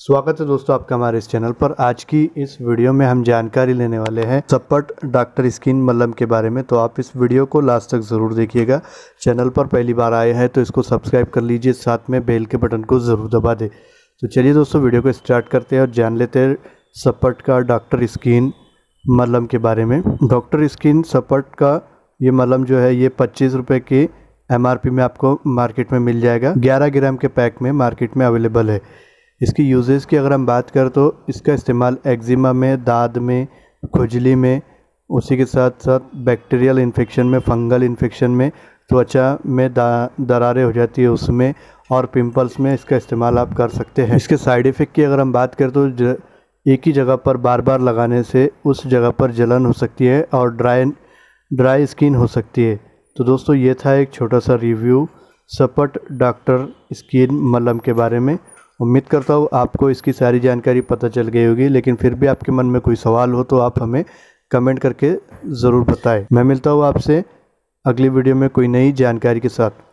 स्वागत है दोस्तों आपका हमारे इस चैनल पर आज की इस वीडियो में हम जानकारी लेने वाले हैं सपट डॉक्टर स्किन मल्लम के बारे में तो आप इस वीडियो को लास्ट तक ज़रूर देखिएगा चैनल पर पहली बार आए हैं तो इसको सब्सक्राइब कर लीजिए साथ में बेल के बटन को ज़रूर दबा दें तो चलिए दोस्तों वीडियो को स्टार्ट करते हैं और जान लेते हैं सपट का डॉक्टर स्किन मलम के बारे में डॉक्टर स्किन सपट का ये मलम जो है ये पच्चीस रुपये के एम में आपको मार्केट में मिल जाएगा ग्यारह ग्राम के पैक में मार्केट में अवेलेबल है इसकी यूजेस की अगर हम बात करें तो इसका इस्तेमाल एक्जिमा में दाद में खुजली में उसी के साथ साथ बैक्टीरियल इन्फेक्शन में फंगल इन्फेक्शन में त्वचा में दरारें हो जाती है उसमें और पिंपल्स में इसका इस्तेमाल आप कर सकते हैं इसके साइड इफ़ेक्ट की अगर हम बात करें तो एक ही जगह पर बार बार लगाने से उस जगह पर जलन हो सकती है और ड्राई ड्राई स्किन हो सकती है तो दोस्तों ये था एक छोटा सा रिव्यू सपट डॉक्टर स्किन मलम के बारे में उम्मीद करता हूँ आपको इसकी सारी जानकारी पता चल गई होगी लेकिन फिर भी आपके मन में कोई सवाल हो तो आप हमें कमेंट करके ज़रूर बताएं मैं मिलता हूँ आपसे अगली वीडियो में कोई नई जानकारी के साथ